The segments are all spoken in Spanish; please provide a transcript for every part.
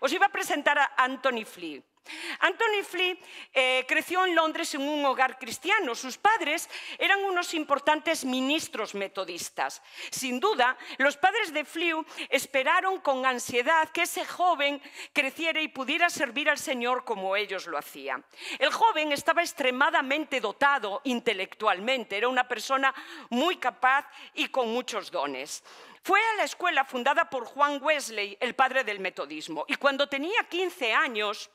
Os iba a presentar a Anthony Flew. Anthony Flew eh, creció en Londres en un hogar cristiano. Sus padres eran unos importantes ministros metodistas. Sin duda, los padres de Flew esperaron con ansiedad que ese joven creciera y pudiera servir al Señor como ellos lo hacían. El joven estaba extremadamente dotado intelectualmente, era una persona muy capaz y con muchos dones. Fue a la escuela fundada por Juan Wesley, el padre del metodismo, y cuando tenía 15 años,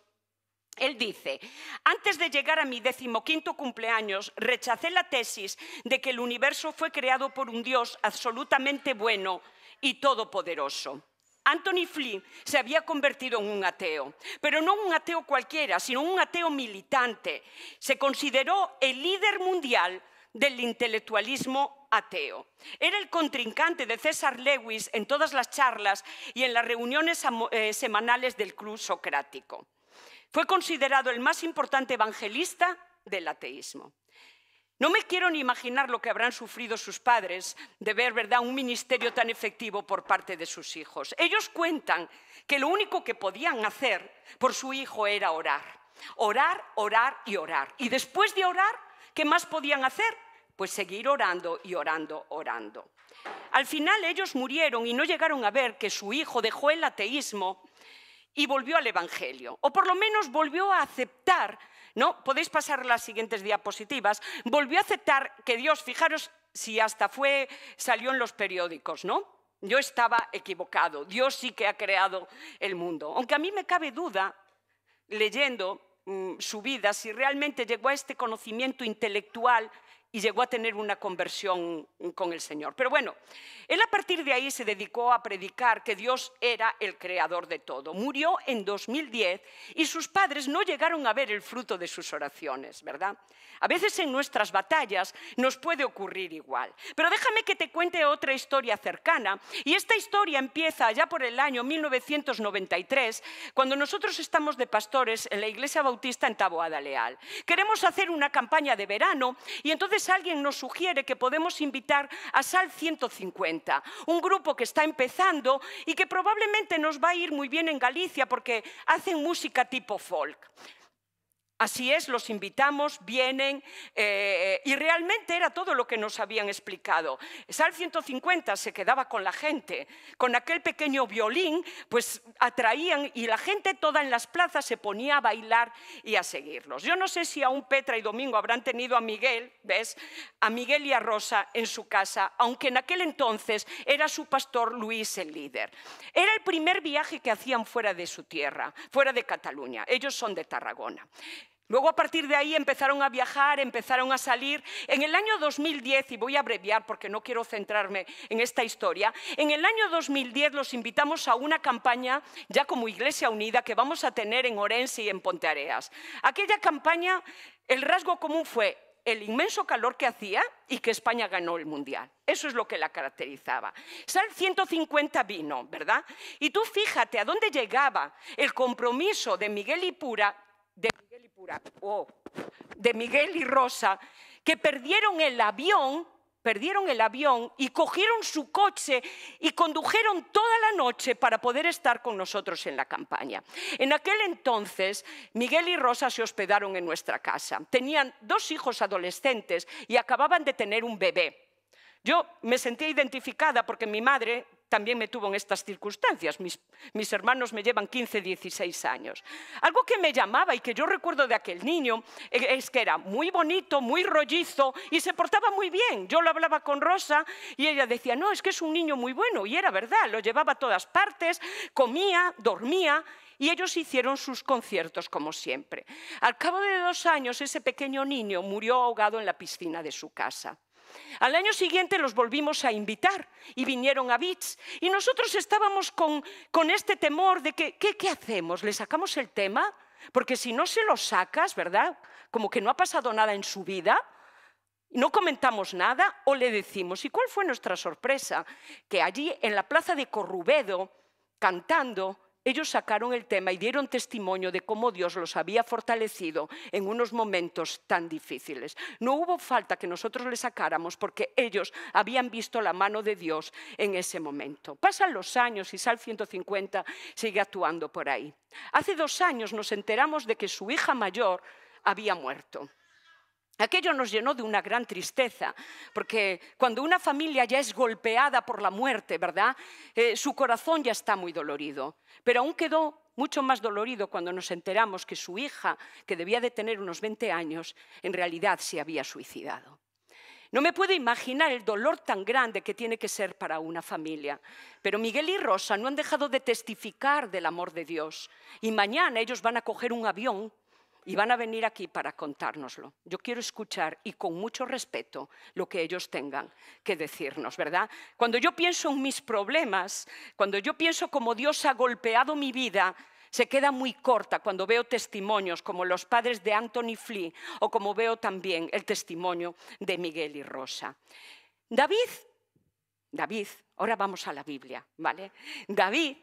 él dice, antes de llegar a mi decimoquinto cumpleaños, rechacé la tesis de que el universo fue creado por un Dios absolutamente bueno y todopoderoso. Anthony Flynn se había convertido en un ateo, pero no un ateo cualquiera, sino un ateo militante. Se consideró el líder mundial del intelectualismo ateo. Era el contrincante de César Lewis en todas las charlas y en las reuniones eh, semanales del Club Socrático. Fue considerado el más importante evangelista del ateísmo. No me quiero ni imaginar lo que habrán sufrido sus padres de ver ¿verdad? un ministerio tan efectivo por parte de sus hijos. Ellos cuentan que lo único que podían hacer por su hijo era orar. Orar, orar y orar. Y después de orar, ¿qué más podían hacer? pues seguir orando y orando, orando. Al final ellos murieron y no llegaron a ver que su hijo dejó el ateísmo y volvió al Evangelio, o por lo menos volvió a aceptar, ¿no? Podéis pasar las siguientes diapositivas, volvió a aceptar que Dios, fijaros si hasta fue, salió en los periódicos, ¿no? Yo estaba equivocado, Dios sí que ha creado el mundo. Aunque a mí me cabe duda, leyendo mm, su vida, si realmente llegó a este conocimiento intelectual y llegó a tener una conversión con el Señor. Pero bueno, él a partir de ahí se dedicó a predicar que Dios era el creador de todo. Murió en 2010 y sus padres no llegaron a ver el fruto de sus oraciones, ¿verdad? A veces en nuestras batallas nos puede ocurrir igual. Pero déjame que te cuente otra historia cercana y esta historia empieza ya por el año 1993, cuando nosotros estamos de pastores en la Iglesia Bautista en Taboada Leal. Queremos hacer una campaña de verano y entonces si alguien nos sugiere que podemos invitar a Sal 150, un grupo que está empezando y que probablemente nos va a ir muy bien en Galicia porque hacen música tipo folk. Así es, los invitamos, vienen eh, y realmente era todo lo que nos habían explicado. Sal 150 se quedaba con la gente, con aquel pequeño violín, pues atraían y la gente toda en las plazas se ponía a bailar y a seguirlos. Yo no sé si aún Petra y Domingo habrán tenido a Miguel, ¿ves? A Miguel y a Rosa en su casa, aunque en aquel entonces era su pastor Luis el líder. Era el primer viaje que hacían fuera de su tierra, fuera de Cataluña. Ellos son de Tarragona. Luego a partir de ahí empezaron a viajar, empezaron a salir. En el año 2010, y voy a abreviar porque no quiero centrarme en esta historia, en el año 2010 los invitamos a una campaña ya como Iglesia Unida que vamos a tener en Orense y en Ponteareas. Aquella campaña, el rasgo común fue el inmenso calor que hacía y que España ganó el Mundial. Eso es lo que la caracterizaba. Sal 150 vino, ¿verdad? Y tú fíjate a dónde llegaba el compromiso de Miguel Ipura de Oh, de Miguel y Rosa, que perdieron el avión, perdieron el avión y cogieron su coche y condujeron toda la noche para poder estar con nosotros en la campaña. En aquel entonces, Miguel y Rosa se hospedaron en nuestra casa. Tenían dos hijos adolescentes y acababan de tener un bebé. Yo me sentía identificada porque mi madre también me tuvo en estas circunstancias. Mis, hermanos me llevan 15, 16 años. Algo que me llamaba y que yo recuerdo de aquel niño e, es que era muy bonito, muy rollizo y se portaba muy bien. Yo lo hablaba con Rosa y ella decía, no, es que es un niño muy bueno. Y era verdad, lo llevaba a todas partes, comía, dormía y ellos hicieron sus conciertos como siempre. Al cabo de dos años, ese pequeño niño murió ahogado en la piscina de su casa. Al año siguiente los volvimos a invitar y vinieron a Bits. Y nosotros estábamos con, este temor de que, ¿qué, ¿qué hacemos? ¿Le sacamos el tema? Porque si no se lo sacas, ¿verdad? Como que no ha pasado nada en su vida, no comentamos nada o le decimos. ¿Y cuál fue nuestra sorpresa? Que allí en la plaza de Corrubedo, cantando, ellos sacaron el tema y dieron testimonio de cómo Dios los había fortalecido en unos momentos tan difíciles. No hubo falta que nosotros les sacáramos porque ellos habían visto la mano de Dios en ese momento. Pasan los años y Sal 150 sigue actuando por ahí. Hace dos años nos enteramos de que su hija mayor había muerto. Aquello nos llenó de una gran tristeza, porque cuando una familia ya es golpeada por la muerte, ¿verdad? Eh, su corazón ya está muy dolorido, pero aún quedó mucho más dolorido cuando nos enteramos que su hija, que debía de tener unos 20 años, en realidad se había suicidado. No me puedo imaginar el dolor tan grande que tiene que ser para una familia. Pero Miguel y Rosa no han dejado de testificar del amor de Dios. Y mañana ellos van a coger un avión y van a venir aquí para contárnoslo. Yo quiero escuchar y con mucho respeto lo que ellos tengan que decirnos, ¿verdad? Cuando yo pienso en mis problemas, cuando yo pienso cómo Dios ha golpeado mi vida, se queda muy corta cuando veo testimonios como los padres de Anthony Flea o como veo también el testimonio de Miguel y Rosa. David, David, ahora vamos a la Biblia, ¿vale? David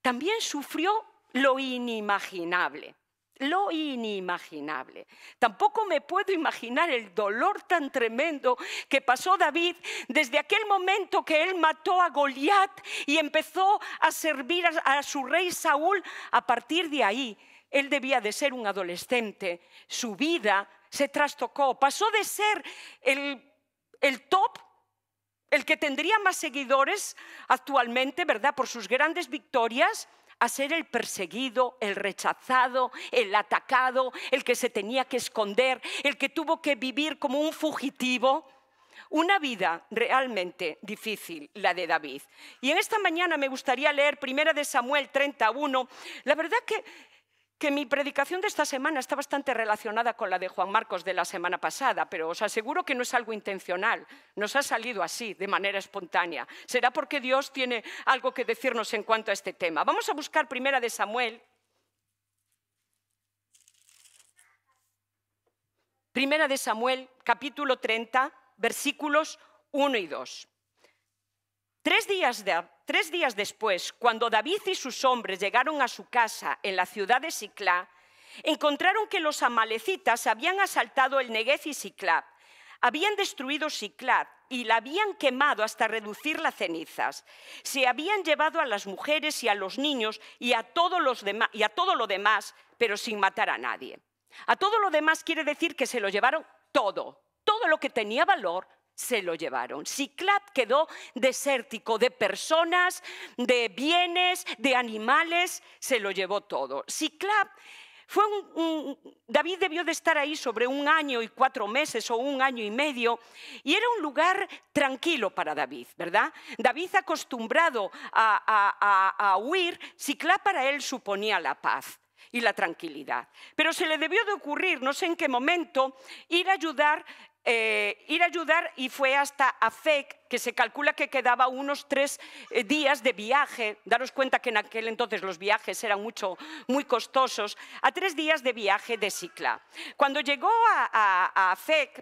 también sufrió lo inimaginable lo inimaginable. Tampoco me puedo imaginar el dolor tan tremendo que pasó David desde aquel momento que él mató a Goliat y empezó a servir a, su rey Saúl. A partir de ahí, él debía de ser un adolescente. Su vida se trastocó. Pasó de ser el, el top el que tendría más seguidores actualmente, ¿verdad? Por sus grandes victorias, a ser el perseguido, el rechazado, el atacado, el que se tenía que esconder, el que tuvo que vivir como un fugitivo. Una vida realmente difícil, la de David. Y en esta mañana me gustaría leer 1 de Samuel 31. La verdad que que mi predicación de esta semana está bastante relacionada con la de Juan Marcos de la semana pasada, pero os aseguro que no es algo intencional, nos ha salido así, de manera espontánea. Será porque Dios tiene algo que decirnos en cuanto a este tema. Vamos a buscar primera de Samuel. Primera de Samuel, capítulo 30, versículos 1 y 2. Tres días, después, cuando David y sus hombres llegaron a su casa en la ciudad de Siclá, encontraron que los amalecitas habían asaltado el Negev y Siclá, habían destruido Siclá y la habían quemado hasta reducir las cenizas. Se habían llevado a las mujeres y a los niños y a todo lo demás, pero sin matar a nadie. A todo lo demás quiere decir que se lo llevaron todo, todo lo que tenía valor, se lo llevaron. Ciclab quedó desértico de personas, de bienes, de animales, se lo llevó todo. Ciclap fue un, David debió de estar ahí sobre un año y cuatro meses o un año y medio, y era un lugar tranquilo para David, ¿verdad? David acostumbrado a, a, a, huir, Ciclab para él suponía la paz y la tranquilidad. Pero se le debió de ocurrir, no sé en qué momento, ir a ayudar eh, ir a ayudar y fue hasta AFEC, que se calcula que quedaba unos tres eh, días de viaje, daros cuenta que en aquel entonces los viajes eran mucho, muy costosos, a tres días de viaje de Sicla. Cuando llegó a, a,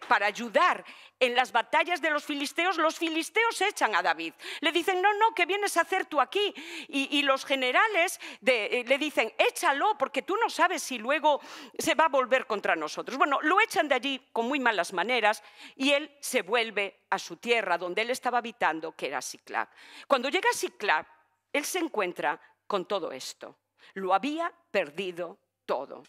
para ayudar en las batallas de los filisteos, los filisteos echan a David. Le dicen, no, no, ¿qué vienes a hacer tú aquí? Y, los generales eh, le dicen, échalo, porque tú no sabes si luego se va a volver contra nosotros. Bueno, lo echan de allí con muy malas maneras y él se vuelve a su tierra, donde él estaba habitando, que era Siclag. Cuando llega a Siclag, él se encuentra con todo esto. Lo había perdido todo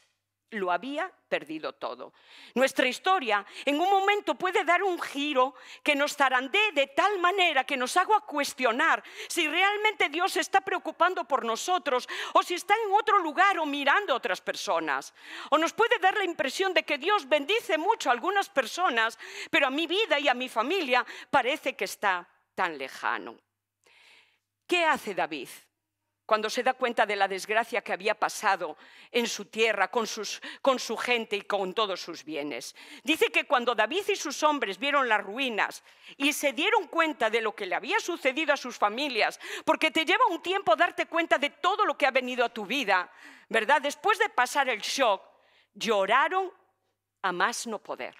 lo había perdido todo. Nuestra historia en un momento puede dar un giro que nos zarandee de tal manera que nos haga cuestionar si realmente Dios se está preocupando por nosotros o si está en otro lugar o mirando a otras personas. O nos puede dar la impresión de que Dios bendice mucho a algunas personas, pero a mi vida y a mi familia parece que está tan lejano. ¿Qué hace David? cuando se da cuenta de la desgracia que había pasado en su tierra, con, sus, con, su gente y con todos sus bienes. Dice que cuando David y sus hombres vieron las ruinas y se dieron cuenta de lo que le había sucedido a sus familias, porque te lleva un tiempo darte cuenta de todo lo que ha venido a tu vida, ¿verdad? Después de pasar el shock, lloraron a más no poder.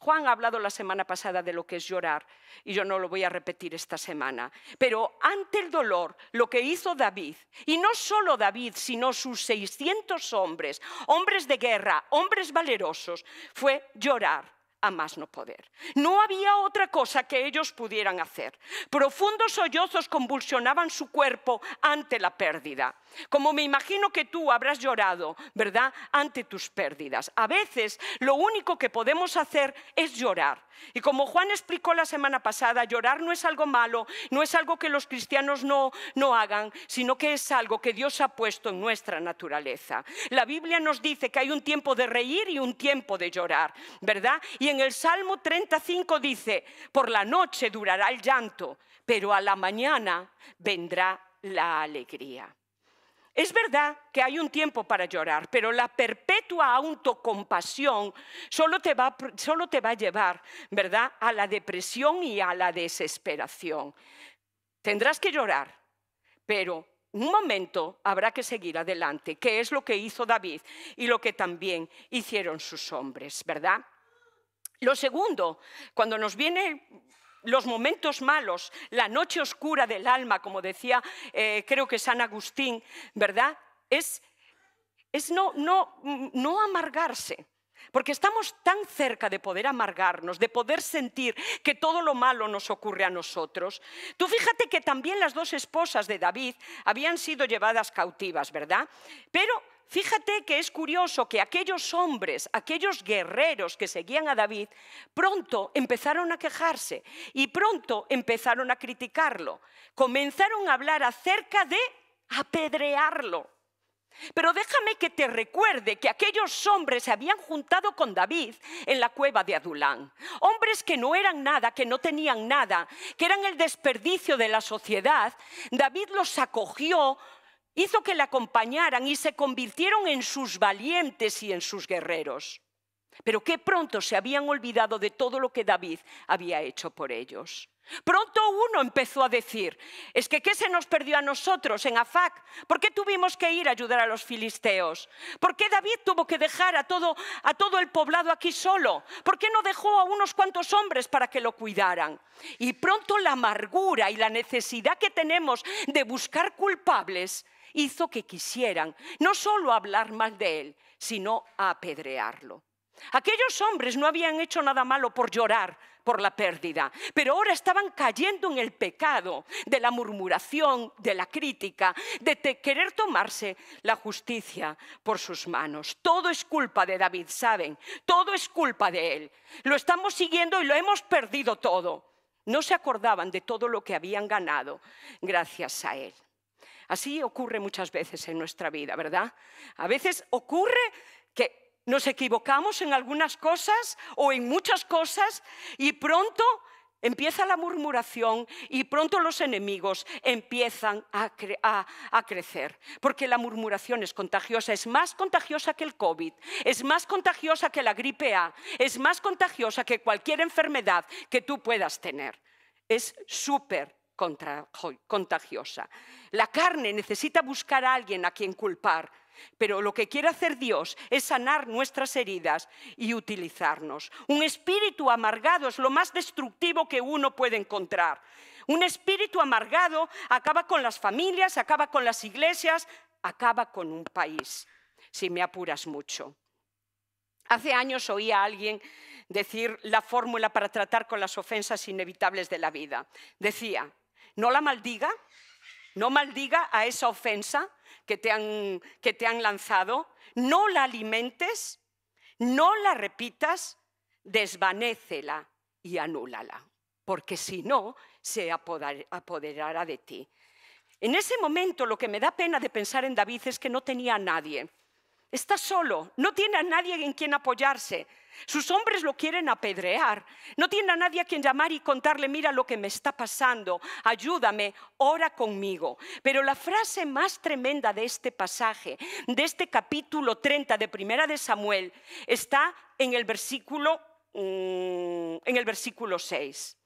Juan ha hablado la semana pasada de lo que es llorar y yo no lo voy a repetir esta semana. Pero ante el dolor, lo que hizo David, y no solo David, sino sus 600 hombres, hombres de guerra, hombres valerosos, fue llorar a más no poder. No había otra cosa que ellos pudieran hacer. Profundos sollozos convulsionaban su cuerpo ante la pérdida. Como me imagino que tú habrás llorado, ¿verdad?, ante tus pérdidas. A veces lo único que podemos hacer es llorar. Y como Juan explicó la semana pasada, llorar no es algo malo, no es algo que los cristianos no, no hagan, sino que es algo que Dios ha puesto en nuestra naturaleza. La Biblia nos dice que hay un tiempo de reír y un tiempo de llorar, ¿verdad? Y en el Salmo 35 dice, por la noche durará el llanto, pero a la mañana vendrá la alegría. Es verdad que hay un tiempo para llorar, pero la perpetua autocompasión solo te, va, solo te va a llevar, ¿verdad?, a la depresión y a la desesperación. Tendrás que llorar, pero un momento habrá que seguir adelante, que es lo que hizo David y lo que también hicieron sus hombres, ¿verdad? Lo segundo, cuando nos vienen los momentos malos, la noche oscura del alma, como decía eh, creo que San Agustín, ¿verdad? Es, no, no amargarse. Porque estamos tan cerca de poder amargarnos, de poder sentir que todo lo malo nos ocurre a nosotros. Tú fíjate que también las dos esposas de David habían sido llevadas cautivas, ¿verdad? Pero Fíjate que es curioso que aquellos hombres, aquellos guerreros que seguían a David, pronto empezaron a quejarse y pronto empezaron a criticarlo. Comenzaron a hablar acerca de apedrearlo. Pero déjame que te recuerde que aquellos hombres se habían juntado con David en la cueva de Adulán. Hombres que no eran nada, que no tenían nada, que eran el desperdicio de la sociedad. David los acogió, hizo que le acompañaran y se convirtieron en sus valientes y en sus guerreros. Pero qué pronto se habían olvidado de todo lo que David había hecho por ellos. Pronto uno empezó a decir, es que ¿qué se nos perdió a nosotros en Afac? ¿Por qué tuvimos que ir a ayudar a los filisteos? ¿Por qué David tuvo que dejar a todo, a todo el poblado aquí solo? ¿Por qué no dejó a unos cuantos hombres para que lo cuidaran? Y pronto la amargura y la necesidad que tenemos de buscar culpables hizo que quisieran no solo hablar mal de él, sino apedrearlo. Aquellos hombres no habían hecho nada malo por llorar por la pérdida, pero ahora estaban cayendo en el pecado de la murmuración, de la crítica, de querer tomarse la justicia por sus manos. Todo es culpa de David, ¿saben? Todo es culpa de él. Lo estamos siguiendo y lo hemos perdido todo. No se acordaban de todo lo que habían ganado gracias a él. Así ocurre muchas veces en nuestra vida, ¿verdad? A veces ocurre que nos equivocamos en algunas cosas o en muchas cosas y pronto Empieza la murmuración y pronto los enemigos empiezan a, crecer, porque la murmuración es contagiosa, es más contagiosa que el COVID, es más contagiosa que la gripe A, es más contagiosa que cualquier enfermedad que tú puedas tener. Es súper contagiosa. La carne necesita buscar a alguien a quien culpar, pero lo que quiere hacer Dios es sanar nuestras heridas y utilizarnos. Un espíritu amargado es lo más destructivo que uno puede encontrar. Un espíritu amargado acaba con las familias, acaba con las iglesias, acaba con un país, si me apuras mucho. Hace años oí a alguien decir la fórmula para tratar con las ofensas inevitables de la vida. Decía, no la maldiga, no maldiga a esa ofensa que te han, lanzado, no la alimentes, no la repitas, desvanécela y anúlala, porque si no, se apoderará de ti. En ese momento lo que me da pena de pensar en David es que no tenía a nadie. Está solo, no tiene a nadie en quien apoyarse. Sus hombres lo quieren apedrear. No tiene a nadie a quien llamar y contarle, mira lo que me está pasando, ayúdame, ora conmigo. Pero la frase más tremenda de este pasaje, de este capítulo 30 de Primera de Samuel, está en el versículo, mm, en el versículo 6.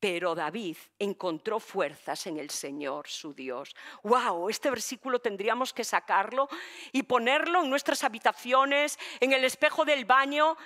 Pero David encontró fuerzas en el Señor, su Dios. ¡Wow! Este versículo tendríamos que sacarlo y ponerlo en nuestras habitaciones, en el espejo del baño.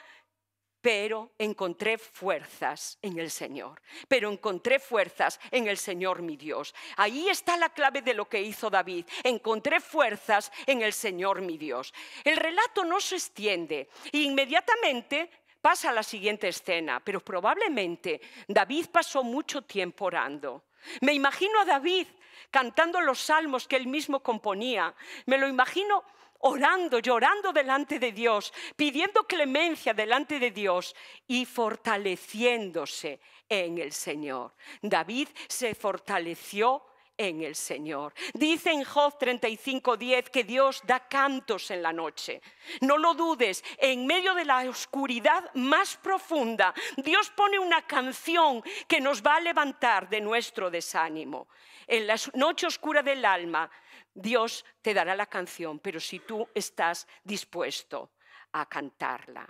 Pero encontré fuerzas en el Señor. Pero encontré fuerzas en el Señor, mi Dios. Ahí está la clave de lo que hizo David. Encontré fuerzas en el Señor, mi Dios. El relato no se extiende. E inmediatamente pasa a la siguiente escena, pero probablemente David pasó mucho tiempo orando. Me imagino a David cantando los salmos que él mismo componía. Me lo imagino orando, llorando delante de Dios, pidiendo clemencia delante de Dios y fortaleciéndose en el Señor. David se fortaleció en el Señor. Dice en Job 35:10 que Dios da cantos en la noche. No lo dudes, en medio de la oscuridad más profunda, Dios pone una canción que nos va a levantar de nuestro desánimo. En la noche oscura del alma, Dios te dará la canción, pero si tú estás dispuesto a cantarla.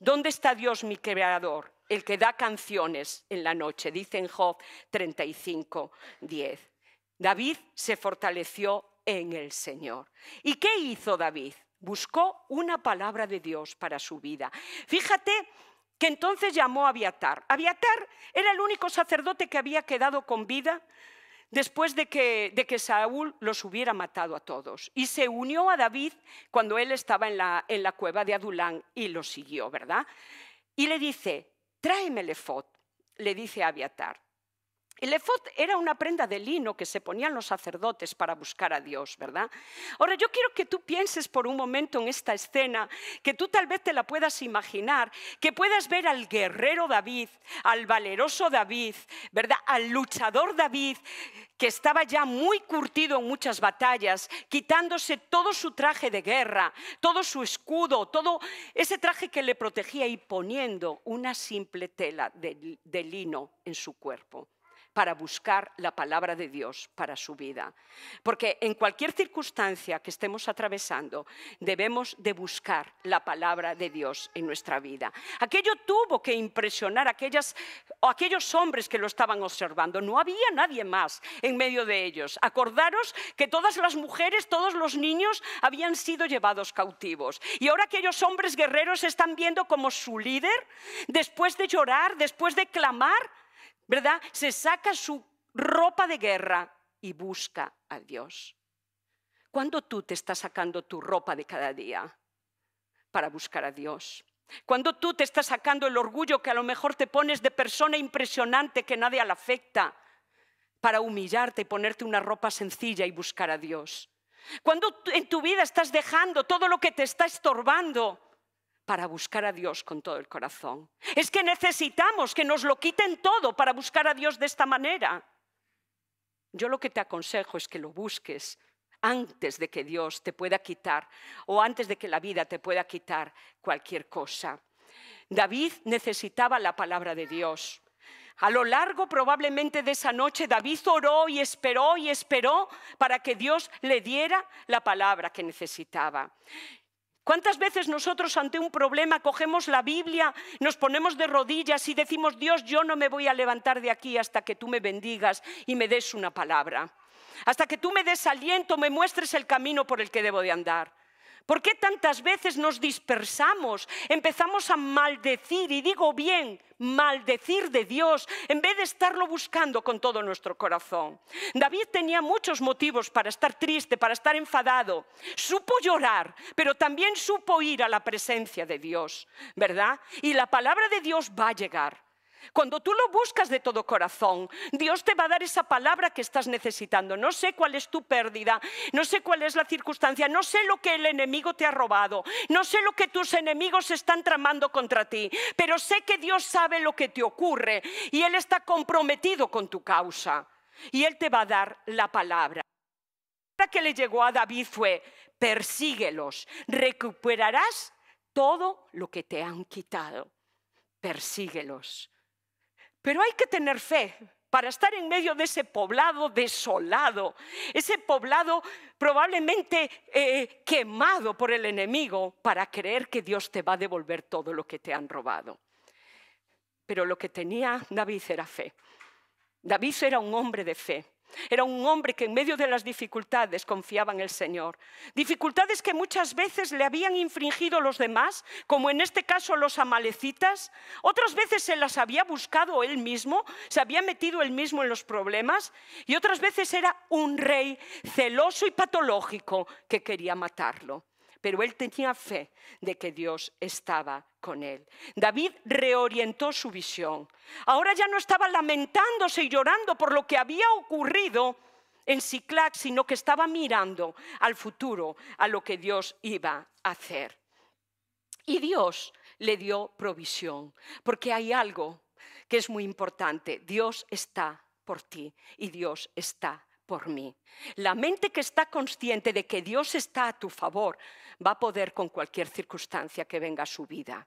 ¿Dónde está Dios, mi creador? El que da canciones en la noche, dice en Job 35.10 David se fortaleció en el Señor. ¿Y qué hizo David? Buscó una palabra de Dios para su vida. Fíjate que entonces llamó a Abiatar. Abiatar era el único sacerdote que había quedado con vida después de que, Saúl los hubiera matado a todos. Y se unió a David cuando él estaba en la, cueva de Adulán y lo siguió, ¿verdad? Y le dice, tráeme el efod, le dice a Abiatar. El efod era una prenda de lino que se ponían los sacerdotes para buscar a Dios, ¿verdad? Ahora yo quiero que tú pienses por un momento en esta escena, que tú tal vez te la puedas imaginar, que puedas ver al guerrero David, al valeroso David, ¿verdad? Al luchador David, que estaba ya muy curtido en muchas batallas, quitándose todo su traje de guerra, todo su escudo, todo ese traje que le protegía y poniendo una simple tela de, de lino en su cuerpo para buscar la palabra de Dios para su vida. Porque en cualquier circunstancia que estemos atravesando, debemos de buscar la palabra de Dios en nuestra vida. Aquello tuvo que impresionar a aquellas, aquellos hombres que lo estaban observando. No había nadie más en medio de ellos. Acordaros que todas las mujeres, todos los niños habían sido llevados cautivos. Y ahora aquellos hombres guerreros están viendo como su líder, después de llorar, después de clamar, ¿verdad? Se saca su ropa de guerra y busca a Dios. ¿Cuándo tú te estás sacando tu ropa de cada día para buscar a Dios? ¿Cuándo tú te estás sacando el orgullo que a lo mejor te pones de persona impresionante que nadie le afecta para humillarte y ponerte una ropa sencilla y buscar a Dios. ¿Cuándo en tu vida estás dejando todo lo que te está estorbando para buscar a Dios con todo el corazón. Es que necesitamos que nos lo quiten todo para buscar a Dios de esta manera. Yo lo que te aconsejo es que lo busques antes de que Dios te pueda quitar o antes de que la vida te pueda quitar cualquier cosa. David necesitaba la palabra de Dios. A lo largo probablemente de esa noche David oró y esperó y esperó para que Dios le diera la palabra que necesitaba. ¿Cuántas veces nosotros ante un problema cogemos la Biblia, nos ponemos de rodillas y decimos, Dios, yo no me voy a levantar de aquí hasta que tú me bendigas y me des una palabra? Hasta que tú me des aliento, me muestres el camino por el que debo de andar. ¿Por qué tantas veces nos dispersamos? Empezamos a maldecir, y digo bien, maldecir de Dios, en vez de estarlo buscando con todo nuestro corazón. David tenía muchos motivos para estar triste, para estar enfadado. Supo llorar, pero también supo ir a la presencia de Dios, ¿verdad? Y la palabra de Dios va a llegar. Cuando tú lo buscas de todo corazón, Dios te va a dar esa palabra que estás necesitando. No sé cuál es tu pérdida, no sé cuál es la circunstancia, no sé lo que el enemigo te ha robado, no sé lo que tus enemigos están tramando contra ti, pero sé que Dios sabe lo que te ocurre y Él está comprometido con tu causa. Y Él te va a dar la palabra. La palabra que le llegó a David fue, persíguelos, recuperarás todo lo que te han quitado. Persíguelos pero hay que tener fe para estar en medio de ese poblado desolado, ese poblado probablemente eh, quemado por el enemigo para creer que Dios te va a devolver todo lo que te han robado. Pero lo que tenía David era fe. David era un hombre de fe. Era un hombre que en medio de las dificultades confiaba en el Señor. Dificultades que muchas veces le habían infringido los demás, como en este caso los amalecitas. Otras veces se las había buscado él mismo, se había metido él mismo en los problemas. Y otras veces era un rey celoso y patológico que quería matarlo pero él tenía fe de que Dios estaba con él. David reorientó su visión. Ahora ya no estaba lamentándose y llorando por lo que había ocurrido en Ciclac, sino que estaba mirando al futuro, a lo que Dios iba a hacer. Y Dios le dio provisión, porque hay algo que es muy importante. Dios está por ti y Dios está por mí. La mente que está consciente de que Dios está a tu favor va a poder con cualquier circunstancia que venga a su vida.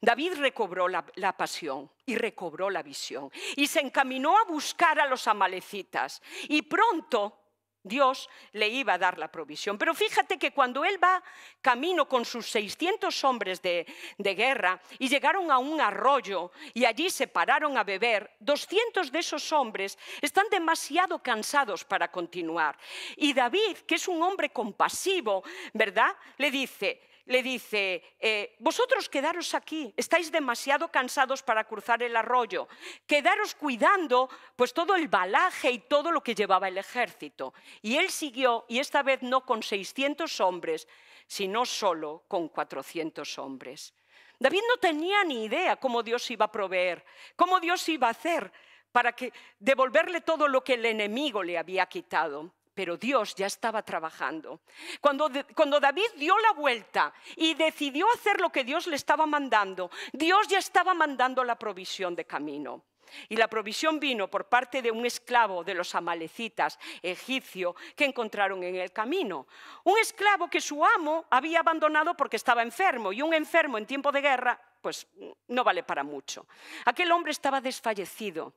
David recobró la, la, pasión y recobró la visión y se encaminó a buscar a los amalecitas y pronto Dios le iba a dar la provisión. Pero fíjate que cuando él va camino con sus 600 hombres de, guerra y llegaron a un arroyo y allí se pararon a beber, 200 de esos hombres están demasiado cansados para continuar. Y David, que es un hombre compasivo, ¿verdad? Le dice, le dice, eh, vosotros quedaros aquí, estáis demasiado cansados para cruzar el arroyo, quedaros cuidando pues todo el balaje y todo lo que llevaba el ejército. Y él siguió, y esta vez no con 600 hombres, sino solo con 400 hombres. David no tenía ni idea cómo Dios iba a proveer, cómo Dios iba a hacer para que devolverle todo lo que el enemigo le había quitado pero Dios ya estaba trabajando. Cuando, cuando, David dio la vuelta y decidió hacer lo que Dios le estaba mandando, Dios ya estaba mandando la provisión de camino. Y la provisión vino por parte de un esclavo de los amalecitas, egipcio, que encontraron en el camino. Un esclavo que su amo había abandonado porque estaba enfermo, y un enfermo en tiempo de guerra, pues no vale para mucho. Aquel hombre estaba desfallecido.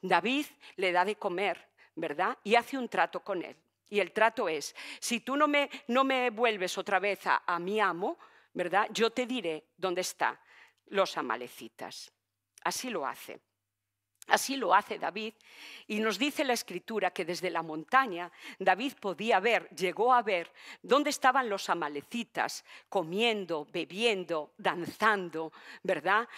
David le da de comer, ¿verdad? Y hace un trato con él. Y el trato es, si tú no me, no me vuelves otra vez a, a mi amo, ¿verdad? Yo te diré dónde están los amalecitas. Así lo hace. Así lo hace David y nos dice la escritura que desde la montaña David podía ver, llegó a ver dónde estaban los amalecitas comiendo, bebiendo, danzando, ¿verdad?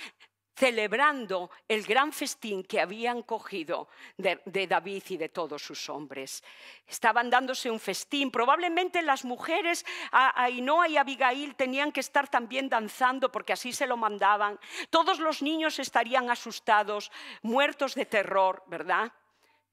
celebrando el gran festín que habían cogido de, David y de todos sus hombres. Estaban dándose un festín. Probablemente las mujeres, Ainhoa y Abigail, tenían que estar también danzando porque así se lo mandaban. Todos los niños estarían asustados, muertos de terror, ¿verdad?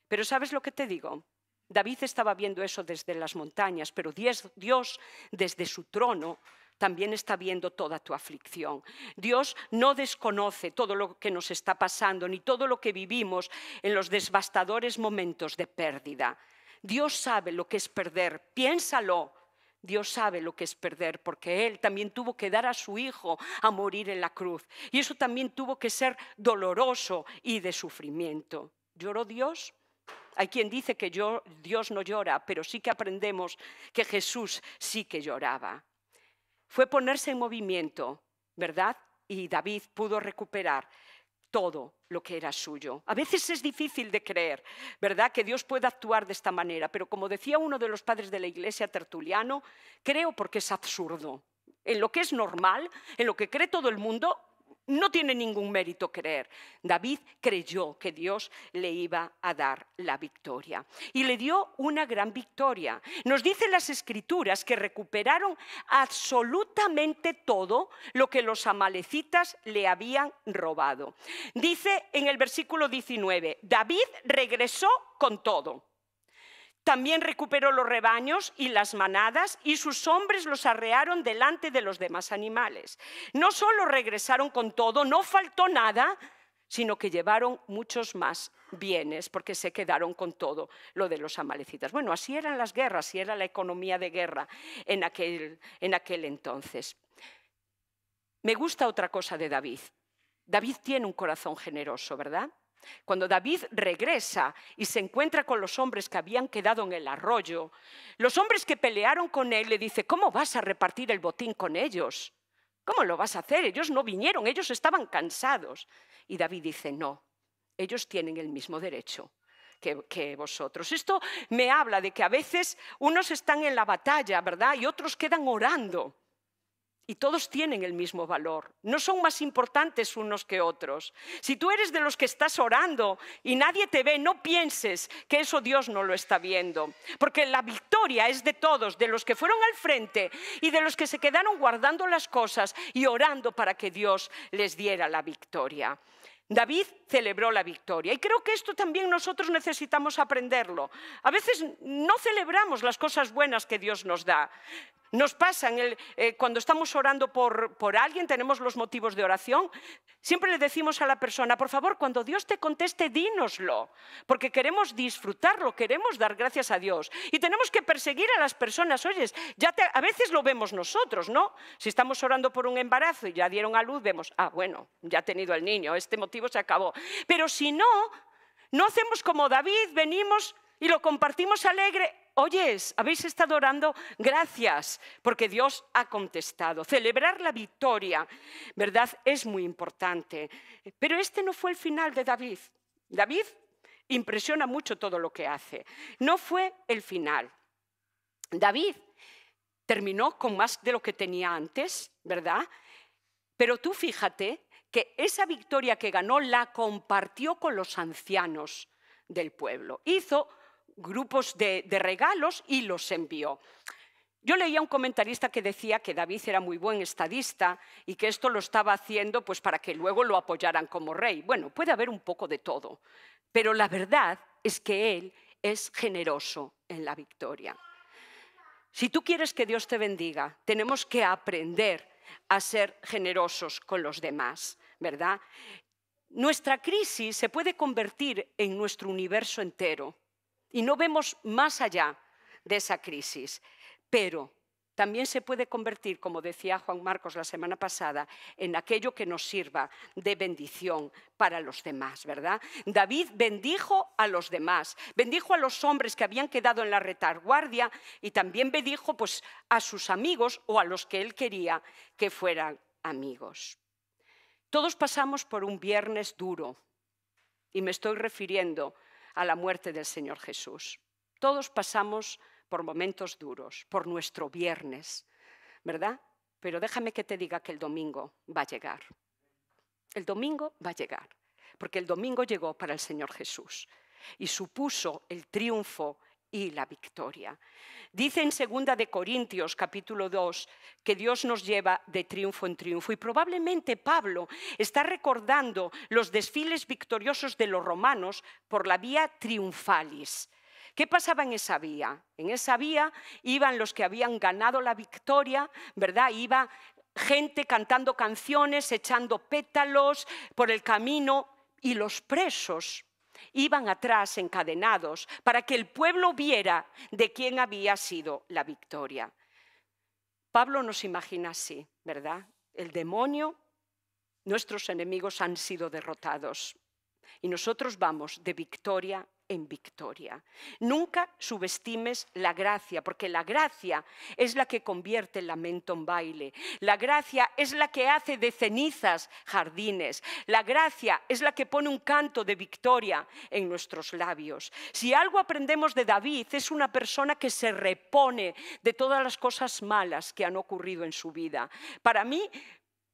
Pero ¿sabes lo que te digo? David estaba viendo eso desde las montañas, pero Dios desde su trono también está viendo toda tu aflicción. Dios no desconoce todo lo que nos está pasando, ni todo lo que vivimos en los devastadores momentos de pérdida. Dios sabe lo que es perder, piénsalo. Dios sabe lo que es perder, porque Él también tuvo que dar a su Hijo a morir en la cruz. Y eso también tuvo que ser doloroso y de sufrimiento. ¿Lloró Dios? Hay quien dice que Dios no llora, pero sí que aprendemos que Jesús sí que lloraba fue ponerse en movimiento, ¿verdad? Y David pudo recuperar todo lo que era suyo. A veces es difícil de creer, ¿verdad?, que Dios pueda actuar de esta manera, pero como decía uno de los padres de la iglesia, Tertuliano, creo porque es absurdo. En lo que es normal, en lo que cree todo el mundo, no tiene ningún mérito creer. David creyó que Dios le iba a dar la victoria y le dio una gran victoria. Nos dicen las escrituras que recuperaron absolutamente todo lo que los amalecitas le habían robado. Dice en el versículo 19, David regresó con todo. También recuperó los rebaños y las manadas y sus hombres los arrearon delante de los demás animales. No solo regresaron con todo, no faltó nada, sino que llevaron muchos más bienes porque se quedaron con todo lo de los amalecitas. Bueno, así eran las guerras, así era la economía de guerra en aquel, en aquel entonces. Me gusta otra cosa de David. David tiene un corazón generoso, ¿verdad? Cuando David regresa y se encuentra con los hombres que habían quedado en el arroyo, los hombres que pelearon con él le dice, ¿cómo vas a repartir el botín con ellos? ¿Cómo lo vas a hacer? Ellos no vinieron, ellos estaban cansados. Y David dice, no, ellos tienen el mismo derecho. Que, que, vosotros. Esto me habla de que a veces unos están en la batalla, ¿verdad? Y otros quedan orando. Y todos tienen el mismo valor. No son más importantes unos que otros. Si tú eres de los que estás orando y nadie te ve, no pienses que eso Dios no lo está viendo. Porque la victoria es de todos, de los que fueron al frente y de los que se quedaron guardando las cosas y orando para que Dios les diera la victoria. David celebró la victoria y creo que esto también nosotros necesitamos aprenderlo. A veces no celebramos las cosas buenas que Dios nos da. Nos pasa eh, cuando estamos orando por, por alguien, tenemos los motivos de oración, siempre le decimos a la persona, por favor, cuando Dios te conteste, dínoslo, porque queremos disfrutarlo, queremos dar gracias a Dios. Y tenemos que perseguir a las personas, oyes, ya a veces lo vemos nosotros, ¿no? Si estamos orando por un embarazo y ya dieron a luz, vemos, ah, bueno, ya ha tenido el niño, este motivo se acabó. Pero si no, no hacemos como David, venimos y lo compartimos alegre, oyes, habéis estado orando, gracias, porque Dios ha contestado. Celebrar la victoria, ¿verdad? Es muy importante. Pero este no fue el final de David. David impresiona mucho todo lo que hace. No fue el final. David terminó con más de lo que tenía antes, ¿verdad? Pero tú fíjate que esa victoria que ganó la compartió con los ancianos del pueblo. Hizo grupos de, regalos y los envió. Yo leía un comentarista que decía que David era muy buen estadista y que esto lo estaba haciendo pues para que luego lo apoyaran como rey. Bueno, puede haber un poco de todo, pero la verdad es que él es generoso en la victoria. Si tú quieres que Dios te bendiga, tenemos que aprender a ser generosos con los demás, ¿verdad? Nuestra crisis se puede convertir en nuestro universo entero y no vemos más allá de esa crisis. Pero también se puede convertir, como decía Juan Marcos la semana pasada, en aquello que nos sirva de bendición para los demás, ¿verdad? David bendijo a los demás, bendijo a los hombres que habían quedado en la retaguardia y también bendijo pues, a sus amigos o a los que él quería que fueran amigos. Todos pasamos por un viernes duro y me estoy refiriendo a la muerte del Señor Jesús. Todos pasamos por momentos duros, por nuestro viernes, ¿verdad? Pero déjame que te diga que el domingo va a llegar. El domingo va a llegar, porque el domingo llegó para el Señor Jesús y supuso el triunfo y la victoria. Dice en 2 de Corintios capítulo 2 que Dios nos lleva de triunfo en triunfo y probablemente Pablo está recordando los desfiles victoriosos de los romanos por la vía triunfalis. ¿Qué pasaba en esa vía? En esa vía iban los que habían ganado la victoria, ¿verdad? Iba gente cantando canciones, echando pétalos por el camino y los presos iban atrás encadenados para que el pueblo viera de quién había sido la victoria. Pablo nos imagina así, ¿verdad? El demonio, nuestros enemigos han sido derrotados y nosotros vamos de victoria en victoria. Nunca subestimes la gracia, porque la gracia es la que convierte el lamento en baile. La gracia es la que hace de cenizas jardines. La gracia es la que pone un canto de victoria en nuestros labios. Si algo aprendemos de David, es una persona que se repone de todas las cosas malas que han ocurrido en su vida. Para mí,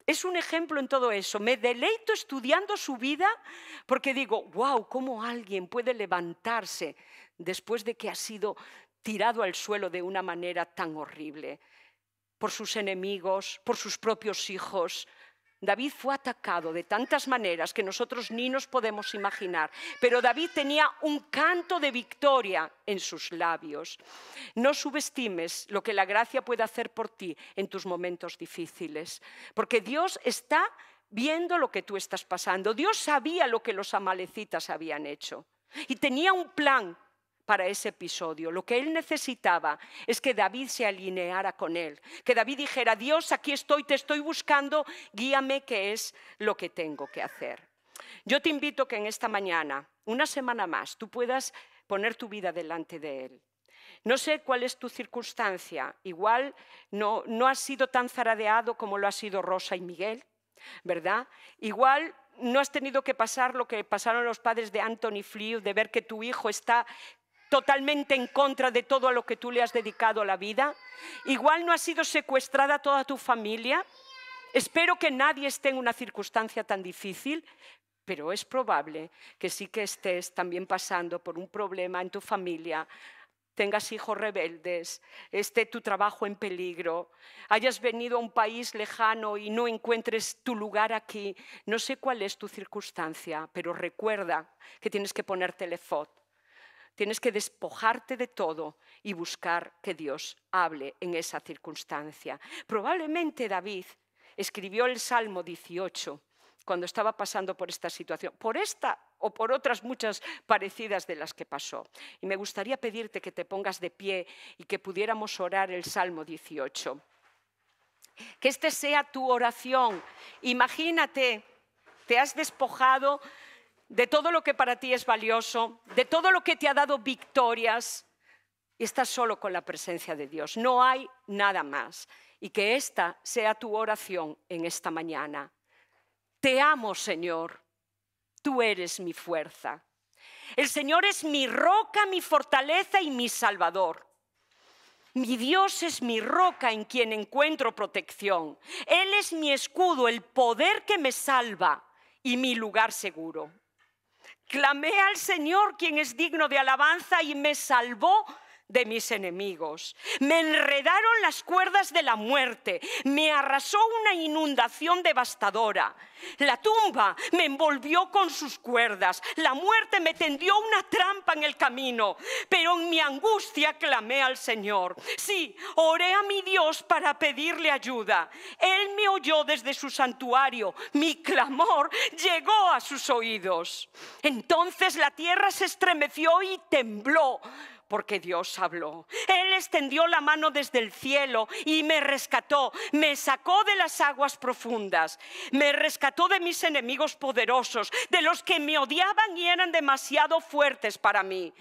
es un ejemplo en todo eso. Me deleito estudiando su vida porque digo, wow, cómo alguien puede levantarse después de que ha sido tirado al suelo de una manera tan horrible por sus enemigos, por sus propios hijos, David fue atacado de tantas maneras que nosotros ni nos podemos imaginar, pero David tenía un canto de victoria en sus labios. No subestimes lo que la gracia puede hacer por ti en tus momentos difíciles, porque Dios está viendo lo que tú estás pasando. Dios sabía lo que los amalecitas habían hecho y tenía un plan para ese episodio. Lo que él necesitaba es que David se alineara con él, que David dijera, Dios, aquí estoy, te estoy buscando, guíame, qué es lo que tengo que hacer. Yo te invito que en esta mañana, una semana más, tú puedas poner tu vida delante de él. No sé cuál es tu circunstancia, igual no, no has sido tan zaradeado como lo ha sido Rosa y Miguel, ¿verdad? Igual no has tenido que pasar lo que pasaron los padres de Anthony Flew, de ver que tu hijo está totalmente en contra de todo a lo que tú le has dedicado a la vida? ¿Igual no ha sido secuestrada toda tu familia? Espero que nadie esté en una circunstancia tan difícil, pero es probable que sí que estés también pasando por un problema en tu familia tengas hijos rebeldes, esté tu trabajo en peligro, hayas venido a un país lejano y no encuentres tu lugar aquí, no sé cuál es tu circunstancia, pero recuerda que tienes que ponerte el Tienes que despojarte de todo y buscar que Dios hable en esa circunstancia. Probablemente David escribió el Salmo 18 cuando estaba pasando por esta situación, por esta o por otras muchas parecidas de las que pasó. Y me gustaría pedirte que te pongas de pie y que pudiéramos orar el Salmo 18. Que este sea tu oración. Imagínate, te has despojado de todo lo que para ti es valioso, de todo lo que te ha dado victorias, y estás solo con la presencia de Dios. No hay nada más. Y que esta sea tu oración en esta mañana. Te amo, Señor. Tú eres mi fuerza. El Señor es mi roca, mi fortaleza y mi salvador. Mi Dios es mi roca en quien encuentro protección. Él es mi escudo, el poder que me salva y mi lugar seguro. Clamé al Señor, quien es digno de alabanza, y me salvó de mis enemigos. Me enredaron las cuerdas de la muerte, me arrasó una inundación devastadora. La tumba me envolvió con sus cuerdas, la muerte me tendió una trampa en el camino, pero en mi angustia clamé al Señor. Sí, oré a mi Dios para pedirle ayuda. Él me oyó desde su santuario, mi clamor llegó a sus oídos. Entonces la tierra se estremeció y tembló porque Dios habló. Él extendió la mano desde el cielo y me rescató, me sacó de las aguas profundas, me rescató de mis enemigos poderosos, de los que me odiaban y eran demasiado fuertes para mí.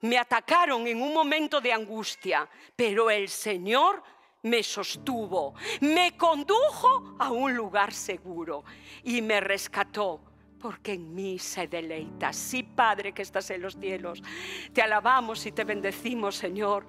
Me atacaron en un momento de angustia, pero el Señor me sostuvo, me condujo a un lugar seguro y me rescató porque en mí se deleita. Sí, Padre que estás en los cielos, te alabamos y te bendecimos, Señor.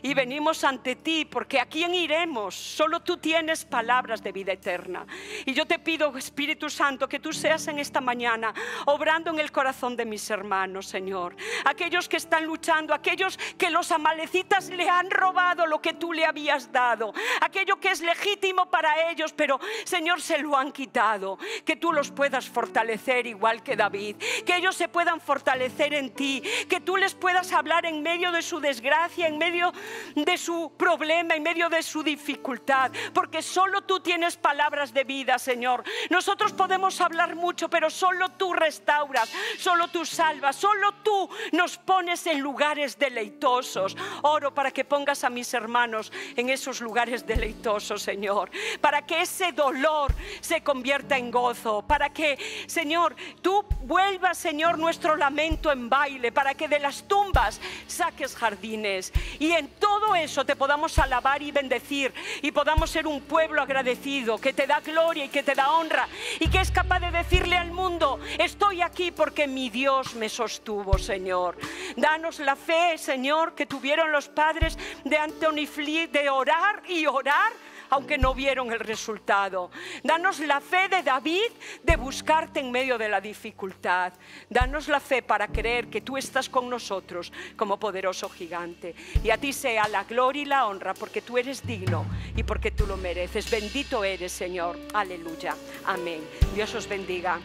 Y venimos ante ti, porque ¿a quién iremos? Solo tú tienes palabras de vida eterna. Y yo te pido, Espíritu Santo, que tú seas en esta mañana, obrando en el corazón de mis hermanos, Señor. Aquellos que están luchando, aquellos que los amalecitas le han robado lo que tú le habías dado, aquello que es legítimo para ellos, pero Señor se lo han quitado. Que tú los puedas fortalecer igual que David, que ellos se puedan fortalecer en ti, que tú les puedas hablar en medio de su desgracia, en medio de su problema, en medio de su dificultad, porque solo tú tienes palabras de vida, Señor. Nosotros podemos hablar mucho, pero solo tú restauras, solo tú salvas, solo tú nos pones en lugares deleitosos. Oro para que pongas a mis hermanos en esos lugares deleitosos, Señor, para que ese dolor se convierta en gozo, para que, Señor, tú vuelvas, Señor, nuestro lamento en baile, para que de las tumbas saques jardines. Y en todo eso te podamos alabar y bendecir y podamos ser un pueblo agradecido que te da gloria y que te da honra y que es capaz de decirle al mundo, estoy aquí porque mi Dios me sostuvo, Señor. Danos la fe, Señor, que tuvieron los padres de Antonio fly de orar y orar aunque no vieron el resultado. Danos la fe de David de buscarte en medio de la dificultad. Danos la fe para creer que tú estás con nosotros como poderoso gigante. Y a ti sea la gloria y la honra porque tú eres digno y porque tú lo mereces. Bendito eres, Señor. Aleluya. Amén. Dios os bendiga.